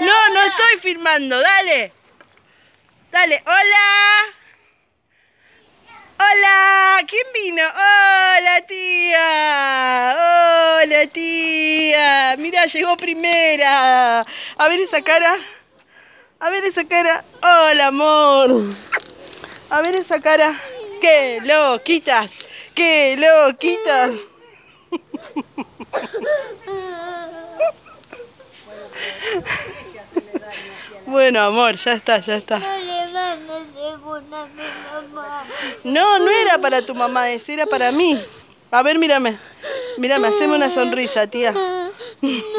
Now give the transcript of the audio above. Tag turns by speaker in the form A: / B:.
A: no, no estoy firmando dale. Dale, hola. Hola, ¿quién vino? Hola,
B: tía. Hola, tía. Mira, llegó primera. A ver esa cara. A ver esa cara. Hola, amor. A ver esa cara. ¡Qué loquitas! ¡Qué loquitas! Bueno, amor, ya está, ya está. No, no era para tu mamá, era para mí. A ver, mírame. Mírame, haceme una sonrisa, tía.